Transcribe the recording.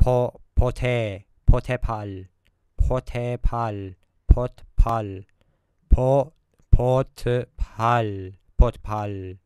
포, 포테, 포테팔, 포테팔, 포트팔, 포, 포트팔, 포트팔.